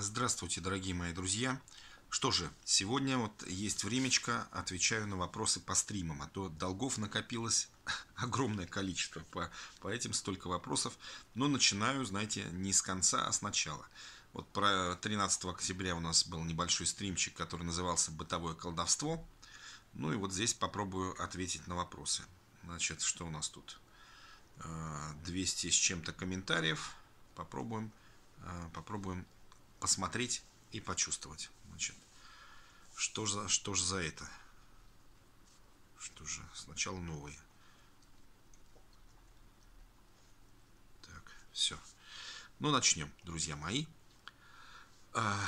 Здравствуйте, дорогие мои друзья! Что же, сегодня вот есть времечко, отвечаю на вопросы по стримам, а то долгов накопилось огромное количество по, по этим столько вопросов, но начинаю, знаете, не с конца, а с начала. Вот про 13 октября у нас был небольшой стримчик, который назывался «Бытовое колдовство». Ну и вот здесь попробую ответить на вопросы. Значит, что у нас тут? 200 э, с чем-то комментариев. Попробуем, э, попробуем посмотреть и почувствовать. Значит, что же, что же за это? Что же? Сначала новые. Так, все. Ну, начнем, друзья мои. А,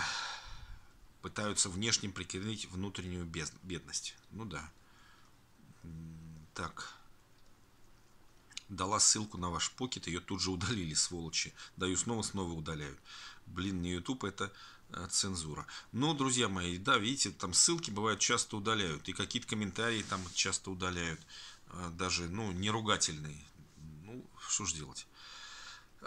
пытаются внешним прикрыть внутреннюю бедность. Ну да. Так, дала ссылку на ваш покет, ее тут же удалили, сволочи. Даю снова, снова удаляют. Блин, не YouTube, это э, цензура. Но, ну, друзья мои, да, видите, там ссылки бывают часто удаляют, и какие-то комментарии там часто удаляют, э, даже, ну, не ругательные, Ну, что ж делать.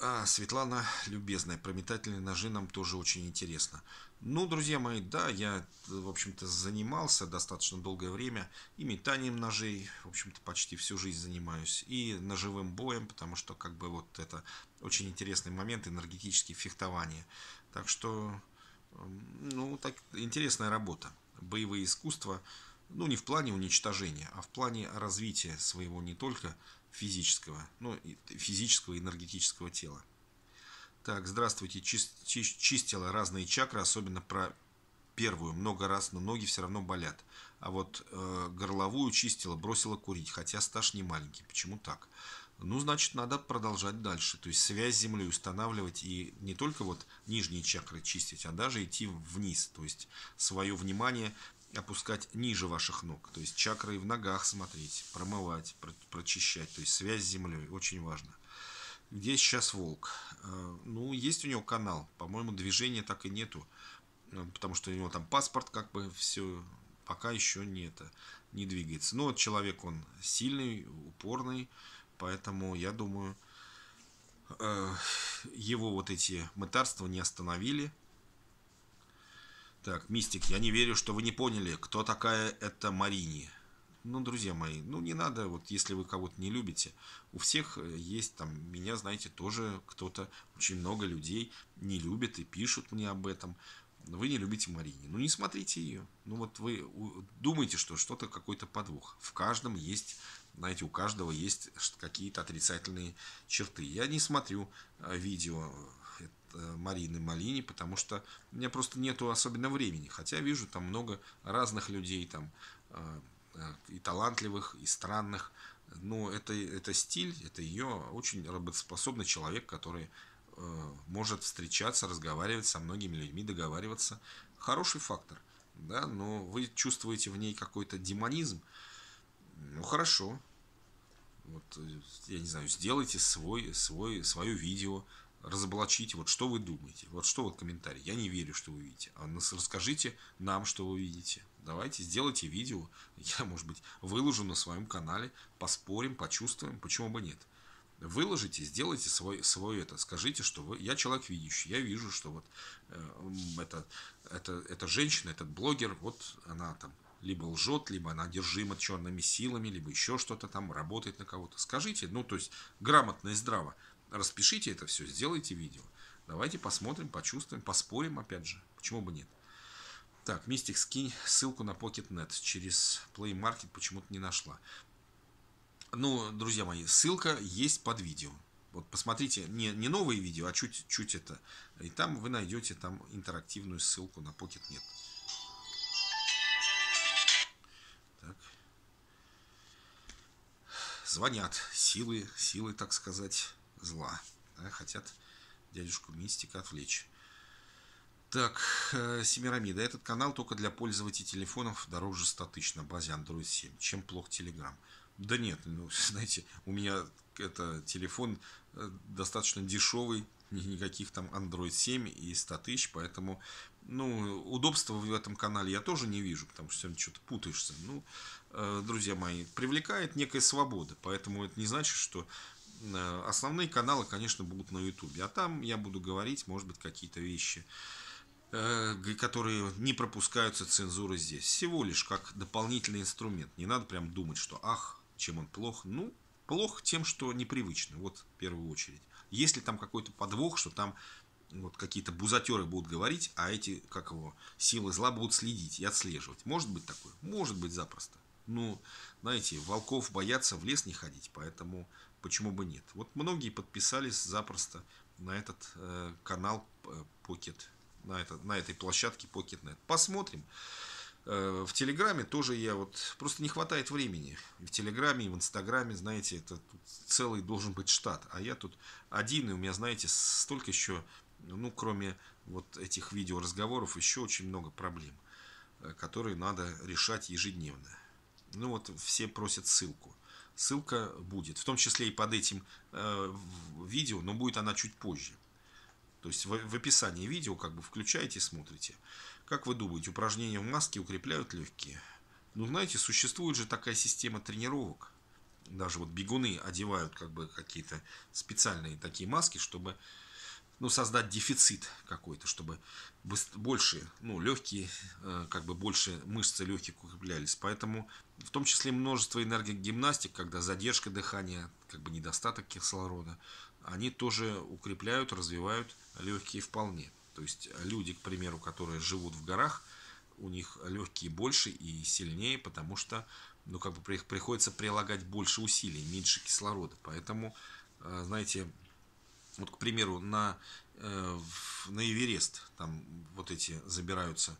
А, Светлана любезная, прометательные ножи нам тоже очень интересно. Ну, друзья мои, да, я, в общем-то, занимался достаточно долгое время и метанием ножей, в общем-то, почти всю жизнь занимаюсь, и ножевым боем, потому что, как бы, вот это очень интересный момент энергетические фехтования. Так что, ну, так, интересная работа. Боевые искусства – ну не в плане уничтожения, а в плане развития своего не только физического, но и физического энергетического тела. Так, здравствуйте, чистила разные чакры, особенно про первую, много раз, но ноги все равно болят. А вот э, горловую чистила, бросила курить, хотя стаж не маленький. Почему так? Ну, значит, надо продолжать дальше. То есть связь с землей устанавливать и не только вот нижние чакры чистить, а даже идти вниз. То есть свое внимание опускать ниже ваших ног. То есть чакры в ногах смотреть, промывать, прочищать. То есть связь с землей очень важно. Где сейчас волк? Э, ну, есть у него канал. По-моему, движения так и нету. Э, потому что у него там паспорт, как бы все пока еще не это не двигается. Но ну, человек он сильный, упорный, поэтому я думаю, э, его вот эти мытарства не остановили. Так, Мистик, я не верю, что вы не поняли, кто такая эта Марини. Ну, друзья мои, ну не надо, вот если вы кого-то не любите, у всех э, есть там, меня, знаете, тоже кто-то, очень много людей не любит и пишут мне об этом. Вы не любите Марини. Ну, не смотрите ее. Ну, вот вы думаете, что что-то какой-то подвох. В каждом есть, знаете, у каждого есть э, какие-то отрицательные черты. Я не смотрю э, видео Э, Марины Малини, потому что у меня просто нету особенно времени, хотя вижу там много разных людей, там э, э, и талантливых, и странных, но это, это стиль, это ее очень работоспособный человек, который может встречаться, разговаривать со многими людьми, договариваться. Хороший фактор, да, но вы чувствуете в ней какой-то демонизм. Ну хорошо, вот, я не знаю, сделайте свой, свой, свое видео, разоблачить, вот что вы думаете, вот что вот комментарий, я не верю, что вы видите, а расскажите нам, что вы видите, давайте сделайте видео, я, может быть, выложу на своем канале, поспорим, почувствуем, почему бы нет. Выложите, сделайте свой, свой это, скажите, что вы, я человек видящий, я вижу, что вот э, это, это, эта женщина, этот блогер, вот она там либо лжет, либо она одержима черными силами, либо еще что-то там, работает на кого-то. Скажите, ну, то есть грамотно и здраво. Распишите это все, сделайте видео. Давайте посмотрим, почувствуем, поспорим опять же. Почему бы нет? Так, Мистик, скинь ссылку на PocketNet. Через Play Market почему-то не нашла. Ну, друзья мои, ссылка есть под видео. Вот посмотрите, не, не новые видео, а чуть-чуть это. И там вы найдете там интерактивную ссылку на PocketNet. Так. Звонят силы, силы, так сказать зла. Да, хотят дядюшку Мистика отвлечь. Так, э, Семирамида. Этот канал только для пользователей телефонов дороже 100 тысяч на базе Android 7. Чем плох Telegram? Да нет, ну, знаете, у меня это телефон э, достаточно дешевый, никаких там Android 7 и 100 тысяч, поэтому, ну, удобства в этом канале я тоже не вижу, потому что сегодня что-то путаешься. Ну, э, друзья мои, привлекает некая свобода, поэтому это не значит, что Э, основные каналы, конечно, будут на Ютубе. А там я буду говорить, может быть, какие-то вещи, э, которые не пропускаются цензуры здесь. Всего лишь как дополнительный инструмент. Не надо прям думать, что ах, чем он плох. Ну, плох тем, что непривычно. Вот в первую очередь. Если там какой-то подвох, что там вот какие-то бузатеры будут говорить, а эти, как его, силы зла будут следить и отслеживать. Может быть такое? Может быть запросто. Ну, знаете, волков боятся в лес не ходить, поэтому почему бы нет. Вот многие подписались запросто на этот э, канал э, Pocket, на, это, на этой площадке PocketNet. Посмотрим. Э, в Телеграме тоже я вот... Просто не хватает времени. в Телеграме, и в Инстаграме, знаете, это целый должен быть штат. А я тут один, и у меня, знаете, столько еще, ну, кроме вот этих видеоразговоров, еще очень много проблем, э, которые надо решать ежедневно. Ну вот все просят ссылку. Ссылка будет, в том числе и под этим э, видео, но будет она чуть позже. То есть в, в описании видео как бы включаете и смотрите. Как вы думаете, упражнения в маске укрепляют легкие? Ну, знаете, существует же такая система тренировок. Даже вот бегуны одевают как бы какие-то специальные такие маски, чтобы ну, создать дефицит какой-то, чтобы больше, ну, легкие, э, как бы больше мышцы легких укреплялись. Поэтому в том числе множество гимнастик, когда задержка дыхания, как бы недостаток кислорода, они тоже укрепляют, развивают легкие вполне. То есть люди, к примеру, которые живут в горах, у них легкие больше и сильнее, потому что ну, как бы приходится прилагать больше усилий, меньше кислорода. Поэтому, э, знаете, вот, к примеру, на, э, на Эверест там вот эти забираются,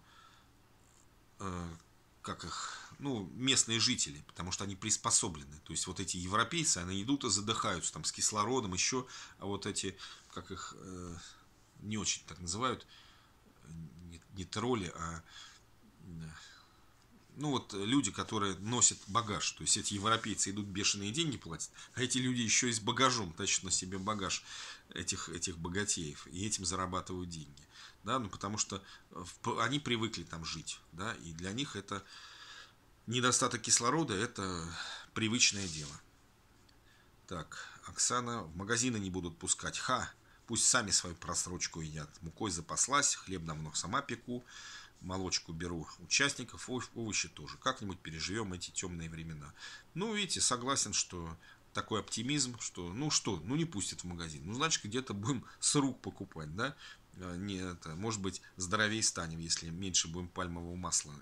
э, как их, ну, местные жители, потому что они приспособлены. То есть вот эти европейцы, они идут и задыхаются там с кислородом, еще, а вот эти, как их э, не очень так называют, э, не, не тролли, а э, ну вот э, люди, которые носят багаж, то есть эти европейцы идут бешеные деньги платят, а эти люди еще и с багажом тащат на себе багаж этих, этих богатеев и этим зарабатывают деньги. Да, ну потому что э, они привыкли там жить, да, и для них это недостаток кислорода, это привычное дело. Так, Оксана, в магазины не будут пускать. Ха, пусть сами свою просрочку едят. Мукой запаслась, хлеб давно сама пеку молочку беру участников, овощи тоже. Как-нибудь переживем эти темные времена. Ну, видите, согласен, что такой оптимизм, что ну что, ну не пустят в магазин. Ну, значит, где-то будем с рук покупать, да? А, не, это, может быть, здоровее станем, если меньше будем пальмового масла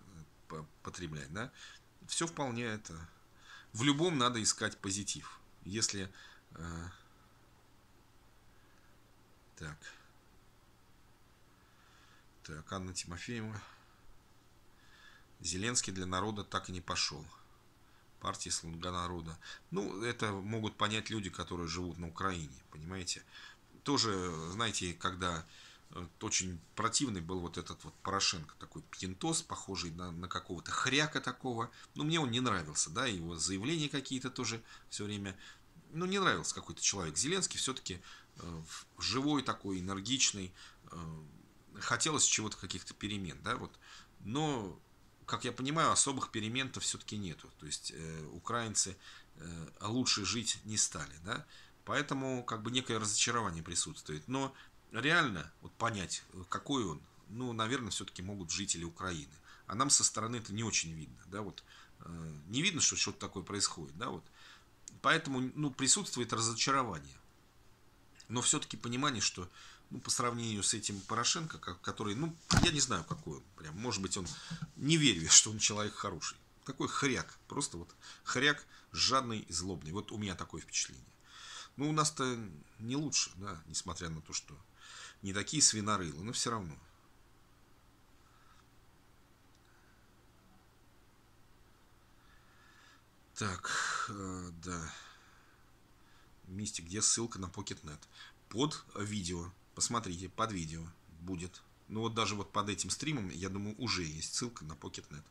э, потреблять, да? Все вполне это... В любом надо искать позитив. Если... Э, так... Так, э, Анна Тимофеева. Зеленский для народа так и не пошел. Партия «Слуга народа». Ну, это могут понять люди, которые живут на Украине, понимаете. Тоже, знаете, когда э, очень противный был вот этот вот Порошенко, такой пьянтос, похожий на, на какого-то хряка такого. Ну, мне он не нравился, да, его заявления какие-то тоже все время. Ну, не нравился какой-то человек. Зеленский все-таки э, живой такой, энергичный, э, хотелось чего-то, каких-то перемен, да, вот. Но, как я понимаю, особых перемен-то все-таки нету. То есть э, украинцы э, а лучше жить не стали, да. Поэтому как бы некое разочарование присутствует. Но реально вот понять, какой он, ну, наверное, все-таки могут жители Украины. А нам со стороны это не очень видно, да, вот. Э, не видно, что что-то такое происходит, да, вот. Поэтому, ну, присутствует разочарование. Но все-таки понимание, что ну, по сравнению с этим Порошенко, который, ну, я не знаю, какой он, прям, может быть, он, не верю, что он человек хороший. Такой хряк, просто вот хряк жадный и злобный. Вот у меня такое впечатление. Ну, у нас-то не лучше, да, несмотря на то, что не такие свинорылы, но все равно. Так, э, да. Мистик, где ссылка на PocketNet? Под видео. Посмотрите, под видео будет. Ну вот даже вот под этим стримом, я думаю, уже есть ссылка на PocketNet.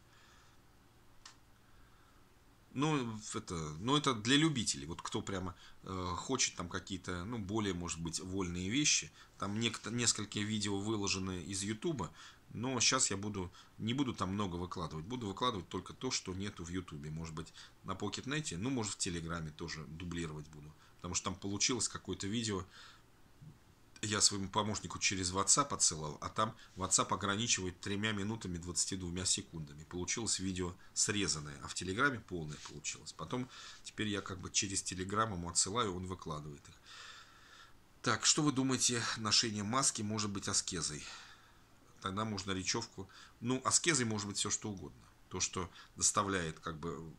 Ну, это, ну, это для любителей. Вот кто прямо э, хочет там какие-то, ну, более, может быть, вольные вещи. Там некто, несколько видео выложены из Ютуба. Но сейчас я буду, не буду там много выкладывать. Буду выкладывать только то, что нету в Ютубе. Может быть, на PocketNet, ну, может, в Телеграме тоже дублировать буду. Потому что там получилось какое-то видео, я своему помощнику через WhatsApp отсылал, а там WhatsApp ограничивает тремя минутами 22 секундами. Получилось видео срезанное, а в Телеграме полное получилось. Потом теперь я как бы через Телеграм ему отсылаю, он выкладывает их. Так, что вы думаете, ношение маски может быть аскезой? Тогда можно речевку... Ну, аскезой может быть все что угодно то, что доставляет, как бы,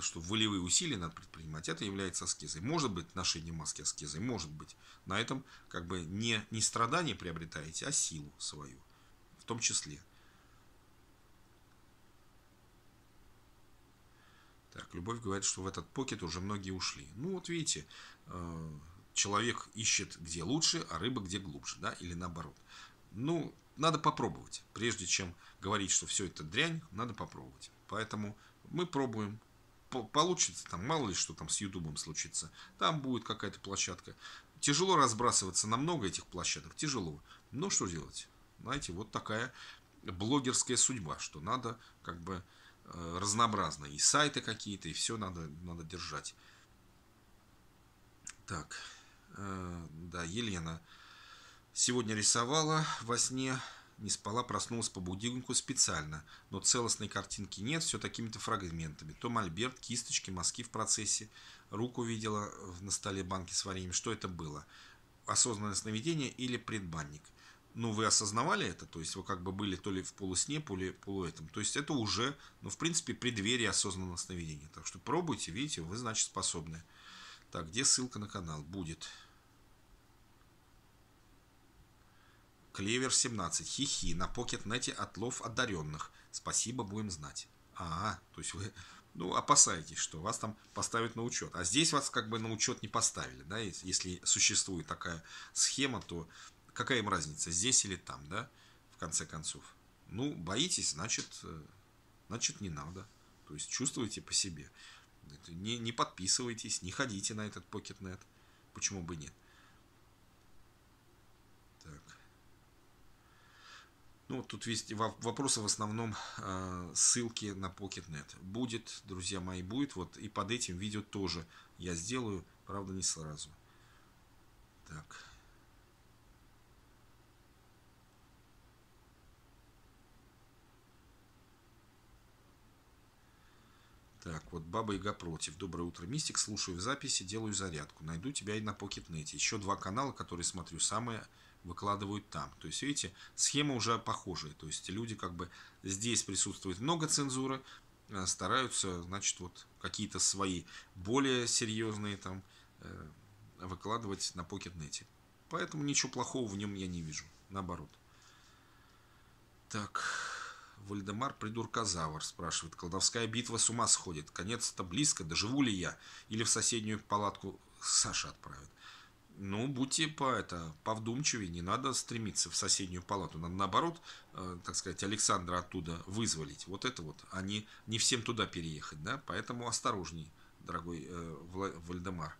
что волевые усилия надо предпринимать, это является аскезой. Может быть, ношение маски аскезой, может быть. На этом как бы не, не страдание приобретаете, а силу свою, в том числе. Так, Любовь говорит, что в этот покет уже многие ушли. Ну, вот видите, э, человек ищет где лучше, а рыба где глубже, да, или наоборот. Ну, надо попробовать. Прежде чем говорить, что все это дрянь, надо попробовать. Поэтому мы пробуем. Получится там, мало ли что там с Ютубом случится. Там будет какая-то площадка. Тяжело разбрасываться на много этих площадок, тяжело. Но что делать? Знаете, вот такая блогерская судьба, что надо как бы э, разнообразно. И сайты какие-то, и все надо, надо держать. Так, э, да, Елена Сегодня рисовала во сне, не спала, проснулась по будильнику специально, но целостной картинки нет, все такими-то фрагментами. То мольберт, кисточки, мазки в процессе, руку видела на столе банки с вареньем. Что это было? Осознанное сновидение или предбанник? ну, вы осознавали это, то есть вы как бы были то ли в полусне, то ли полуэтом. То есть это уже, ну, в принципе, преддверие осознанного сновидения. Так что пробуйте, видите, вы, значит, способны. Так, где ссылка на канал? Будет. Клевер 17. Хихи. На покетнете отлов одаренных. Спасибо, будем знать. А, то есть вы ну, опасаетесь, что вас там поставят на учет. А здесь вас как бы на учет не поставили, да, если существует такая схема, то какая им разница, здесь или там, да, в конце концов. Ну, боитесь, значит, э, значит не надо. То есть чувствуйте по себе. Не, не подписывайтесь, не ходите на этот покетнет. Почему бы нет? Ну, тут весь вопросы в основном э, ссылки на PocketNet. Будет, друзья мои, будет. Вот и под этим видео тоже я сделаю, правда, не сразу. Так. Так, вот Баба Яга против. Доброе утро, Мистик. Слушаю в записи, делаю зарядку. Найду тебя и на PocketNet. Еще два канала, которые смотрю. Самые выкладывают там. То есть, видите, схема уже похожая. То есть, люди как бы здесь присутствует много цензуры, э, стараются, значит, вот какие-то свои более серьезные там э, выкладывать на покетнете. Поэтому ничего плохого в нем я не вижу. Наоборот. Так, Вальдемар Придурказавр спрашивает. Колдовская битва с ума сходит. Конец-то близко. Доживу ли я? Или в соседнюю палатку Саша отправит? ну, будьте по это, повдумчивее, не надо стремиться в соседнюю палату. Надо наоборот, э, так сказать, Александра оттуда вызволить. Вот это вот, а не, не всем туда переехать, да? Поэтому осторожней, дорогой э, Вла Вальдемар.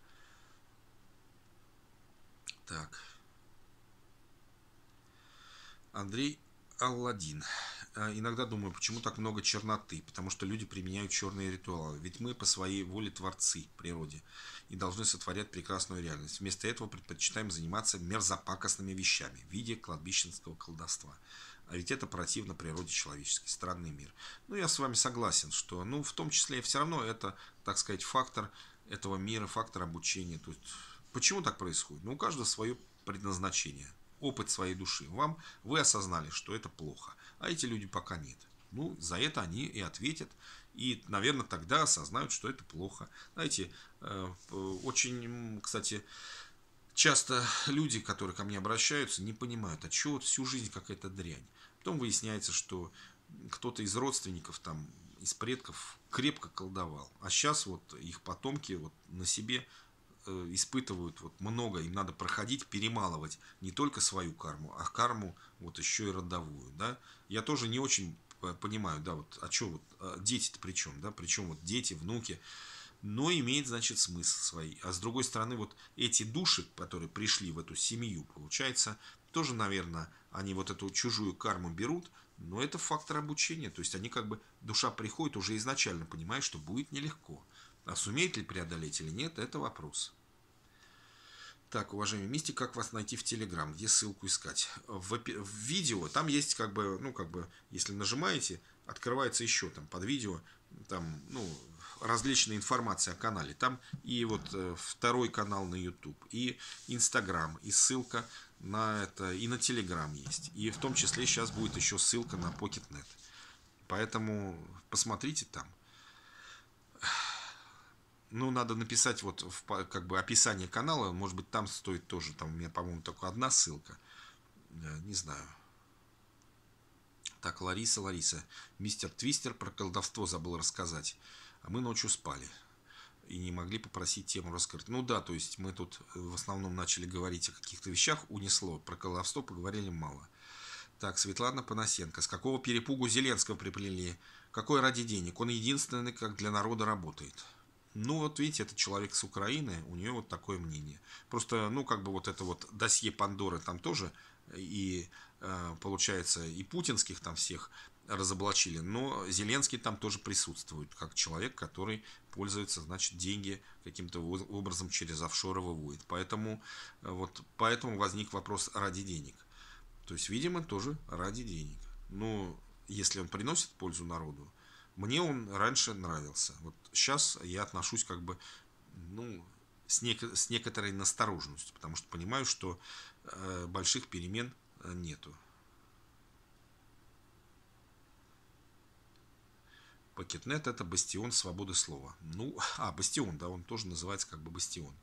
Так. Андрей Алладин. А, иногда думаю, почему так много черноты, потому что люди применяют черные ритуалы. Ведь мы по своей воле творцы природе и должны сотворять прекрасную реальность. Вместо этого предпочитаем заниматься мерзопакостными вещами в виде кладбищенского колдовства. А ведь это противно природе человеческой, странный мир. Ну, я с вами согласен, что, ну, в том числе, все равно это, так сказать, фактор этого мира, фактор обучения. То есть, почему так происходит? Ну, у каждого свое предназначение, опыт своей души. Вам, вы осознали, что это плохо а эти люди пока нет. Ну, за это они и ответят. И, наверное, тогда осознают, что это плохо. Знаете, э, очень, кстати, часто люди, которые ко мне обращаются, не понимают, а чего вот всю жизнь какая-то дрянь. Потом выясняется, что кто-то из родственников, там, из предков крепко колдовал. А сейчас вот их потомки вот на себе Э, испытывают вот много, им надо проходить, перемалывать не только свою карму, а карму вот еще и родовую, да. Я тоже не очень понимаю, да, вот, а что вот, а дети-то при чем, да, причем вот дети, внуки, но имеет, значит, смысл свой. А с другой стороны, вот эти души, которые пришли в эту семью, получается, тоже, наверное, они вот эту чужую карму берут, но это фактор обучения. То есть они как бы, душа приходит уже изначально, понимая, что будет нелегко. А сумеет ли преодолеть или нет, это вопрос. Так, уважаемый мистик, как вас найти в Телеграм? Где ссылку искать? В, в видео, там есть как бы, ну как бы, если нажимаете, открывается еще там под видео, там, ну, различная информация о канале. Там и вот э, второй канал на YouTube, и Инстаграм, и ссылка на это, и на Телеграм есть. И в том числе сейчас будет еще ссылка на PocketNet. Поэтому посмотрите там ну, надо написать вот в как бы описание канала, может быть, там стоит тоже, там у меня, по-моему, только одна ссылка, э, не знаю. Так, Лариса, Лариса, мистер Твистер про колдовство забыл рассказать, а мы ночью спали и не могли попросить тему раскрыть. Ну да, то есть мы тут э, в основном начали говорить о каких-то вещах, унесло, про колдовство поговорили мало. Так, Светлана Панасенко. С какого перепугу Зеленского приплели? Какой ради денег? Он единственный, как для народа работает. Ну, вот видите, это человек с Украины, у нее вот такое мнение. Просто, ну, как бы вот это вот досье Пандоры там тоже э, и э, получается и путинских там всех разоблачили, но Зеленский там тоже присутствует, как человек, который пользуется, значит, деньги каким-то образом через офшоры выводит. Поэтому, э, вот, поэтому возник вопрос ради денег. То есть, видимо, тоже ради денег. Но если он приносит пользу народу, мне он раньше нравился. Вот сейчас я отношусь как бы, ну, с, нек- с некоторой настороженностью, потому что понимаю, что э, больших перемен э, нету. Пакетнет это бастион свободы слова. Ну, а, бастион, да, он тоже называется как бы бастион.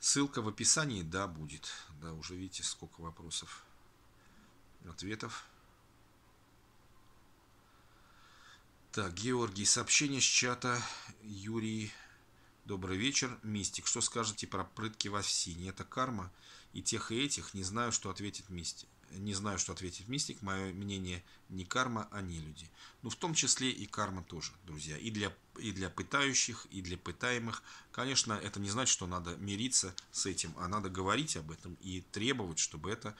Ссылка в описании, да, будет. Да, уже видите, сколько вопросов, ответов. Так, Георгий, сообщение с чата. Юрий, добрый вечер. Мистик, что скажете про прытки в Овсине? Это карма? И тех, и этих не знаю, что ответит Мистик. Не знаю, что ответит Мистик. Мое мнение не карма, а не люди. Ну, в том числе и карма тоже, друзья. И для, и для пытающих, и для пытаемых. Конечно, это не значит, что надо мириться с этим, а надо говорить об этом и требовать, чтобы это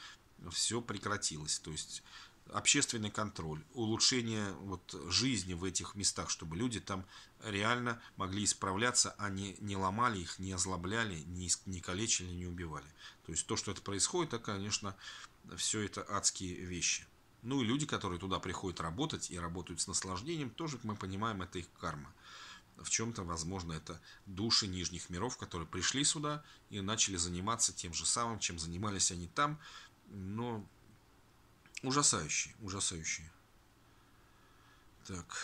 все прекратилось. То есть общественный контроль, улучшение вот жизни в этих местах, чтобы люди там реально могли исправляться, а не, не ломали их, не озлобляли, не, не калечили, не убивали. То есть то, что это происходит, это, конечно, все это адские вещи. Ну и люди, которые туда приходят работать и работают с наслаждением, тоже, мы понимаем, это их карма. В чем-то, возможно, это души нижних миров, которые пришли сюда и начали заниматься тем же самым, чем занимались они там, но Ужасающие, ужасающие. Так.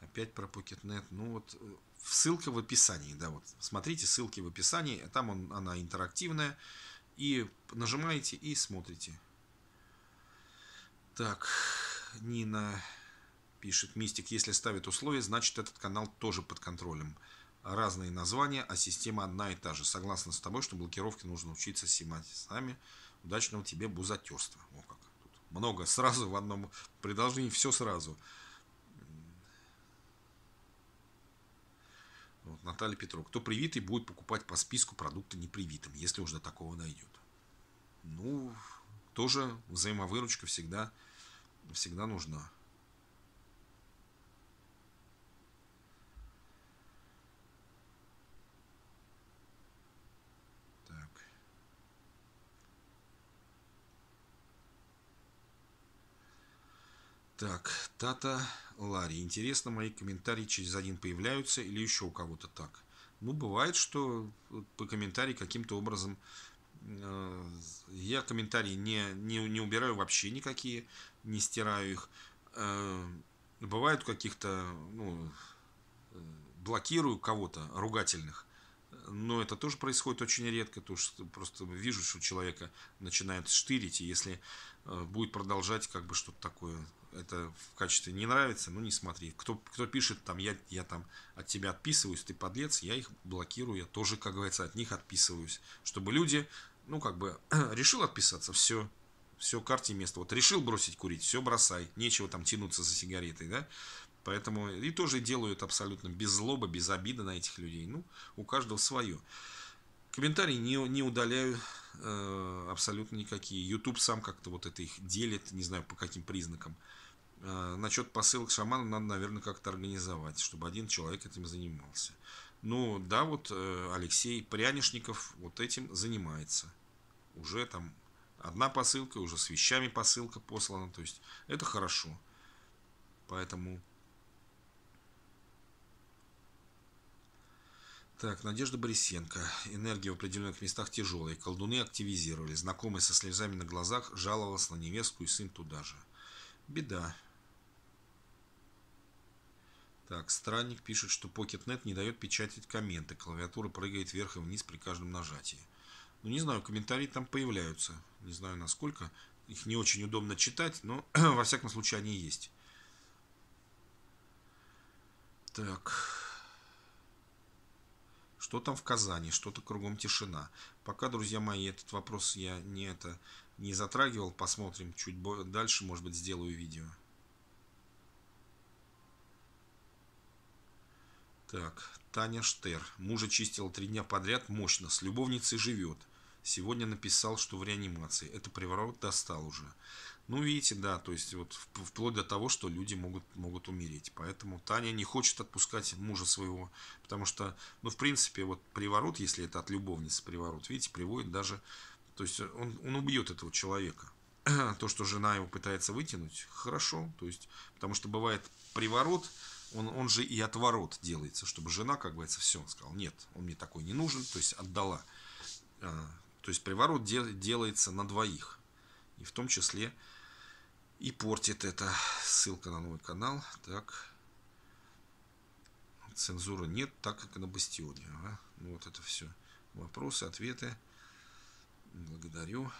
Опять про PocketNet. Ну вот, э, ссылка в описании, да, вот. Смотрите ссылки в описании, там он, она интерактивная. И нажимаете и смотрите. Так, Нина пишет, Мистик, если ставит условия, значит этот канал тоже под контролем. Разные названия, а система одна и та же. Согласна с тобой, что блокировки нужно учиться снимать сами. сами Удачного тебе бузатерства. О, как. Тут много сразу в одном предложении, все сразу. Вот, Наталья Петрова. Кто привитый, будет покупать по списку продукты непривитым, если уж до такого дойдет. Ну, тоже взаимовыручка всегда, всегда нужна. Так, Тата, Ларри. Интересно, мои комментарии через один появляются или еще у кого-то так? Ну, бывает, что по комментарии каким-то образом... Э, я комментарии не, не, не убираю вообще никакие, не стираю их. Э, бывают каких-то... Ну, э, блокирую кого-то ругательных. Но это тоже происходит очень редко, потому что просто вижу, что человека начинает штырить, и если э, будет продолжать как бы что-то такое это в качестве не нравится, ну не смотри. Кто, кто пишет, там я, я там от тебя отписываюсь, ты подлец, я их блокирую, я тоже, как говорится, от них отписываюсь. Чтобы люди, ну как бы, решил отписаться, все, все, карте место. Вот решил бросить курить, все бросай, нечего там тянуться за сигаретой, да. Поэтому и тоже делают абсолютно без злоба, без обиды на этих людей. Ну, у каждого свое. Комментарии не, не удаляю э, абсолютно никакие. YouTube сам как-то вот это их делит, не знаю по каким признакам. А, Насчет посылок шаману надо, наверное, как-то организовать, чтобы один человек этим занимался. Ну, да, вот э, Алексей Прянишников вот этим занимается. Уже там одна посылка, уже с вещами посылка послана. То есть это хорошо. Поэтому... Так, Надежда Борисенко. Энергия в определенных местах тяжелая. Колдуны активизировали. Знакомый со слезами на глазах жаловался на невестку и сын туда же. Беда. Так, странник пишет, что PocketNet не дает печатать комменты. Клавиатура прыгает вверх и вниз при каждом нажатии. Ну, не знаю, комментарии там появляются. Не знаю, насколько. Их не очень удобно читать, но, во всяком случае, они есть. Так. Что там в Казани? Что-то кругом тишина. Пока, друзья мои, этот вопрос я не это не затрагивал. Посмотрим чуть дальше, может быть, сделаю видео. Так, Таня Штер. Мужа чистила три дня подряд мощно, с любовницей живет. Сегодня написал, что в реанимации. Это приворот достал уже. Ну, видите, да, то есть вот вплоть до того, что люди могут, могут умереть. Поэтому Таня не хочет отпускать мужа своего, потому что, ну, в принципе, вот приворот, если это от любовницы приворот, видите, приводит даже, то есть он, он убьет этого человека. То, что жена его пытается вытянуть, хорошо, то есть, потому что бывает приворот, он, он же и отворот делается, чтобы жена, как говорится, все, сказал, нет, он мне такой не нужен, то есть отдала. А, то есть приворот дел, делается на двоих, и в том числе и портит это. Ссылка на новый канал, так, цензура нет, так как на бастионе. Ага. Ну, вот это все. Вопросы, ответы. Благодарю.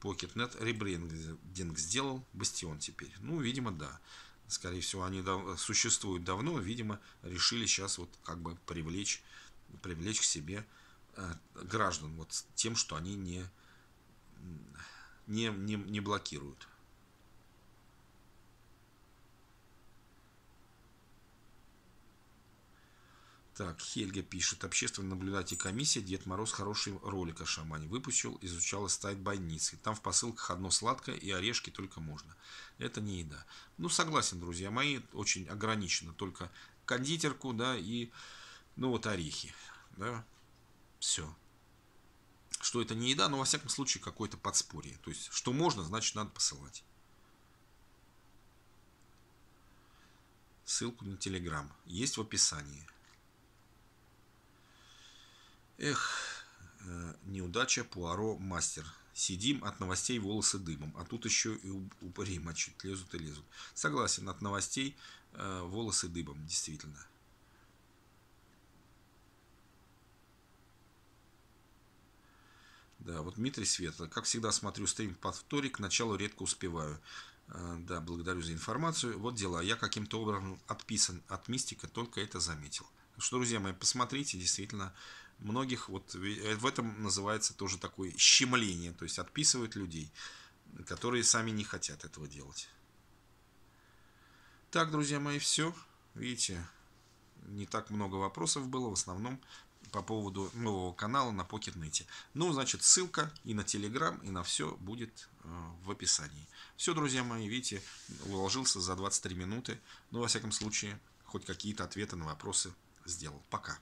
Покетнет ребрендинг сделал. Бастион теперь. Ну, видимо, да. Скорее всего, они дав существуют давно, видимо, решили сейчас вот как бы привлечь, привлечь к себе э, граждан вот тем, что они не, не, не, не блокируют. Так, Хельга пишет. Общественный наблюдатель комиссия Дед Мороз хороший ролик о шамане выпустил, изучала стать больницы. Там в посылках одно сладкое и орешки только можно. Это не еда. Ну, согласен, друзья мои, очень ограничено. Только кондитерку, да, и, ну, вот орехи, да. Все. Что это не еда, но, во всяком случае, какое-то подспорье. То есть, что можно, значит, надо посылать. Ссылку на Телеграм есть в описании. Эх, э, неудача Пуаро мастер. Сидим от новостей волосы дымом, а тут еще и упыри мочить, лезут и лезут. Согласен, от новостей э, волосы дыбом, действительно. Да, вот Дмитрий Светлый. Как всегда, смотрю стрим по повторе, к редко успеваю. Э, да, благодарю за информацию. Вот дела. Я каким-то образом отписан от мистика, только это заметил. что, друзья мои, посмотрите, действительно, многих вот э, в этом называется тоже такое щемление, то есть отписывают людей, которые сами не хотят этого делать. Так, друзья мои, все. Видите, не так много вопросов было, в основном по поводу нового канала на Покетнете. Ну, значит, ссылка и на Телеграм, и на все будет э, в описании. Все, друзья мои, видите, уложился за 23 минуты. Ну, во всяком случае, хоть какие-то ответы на вопросы сделал. Пока.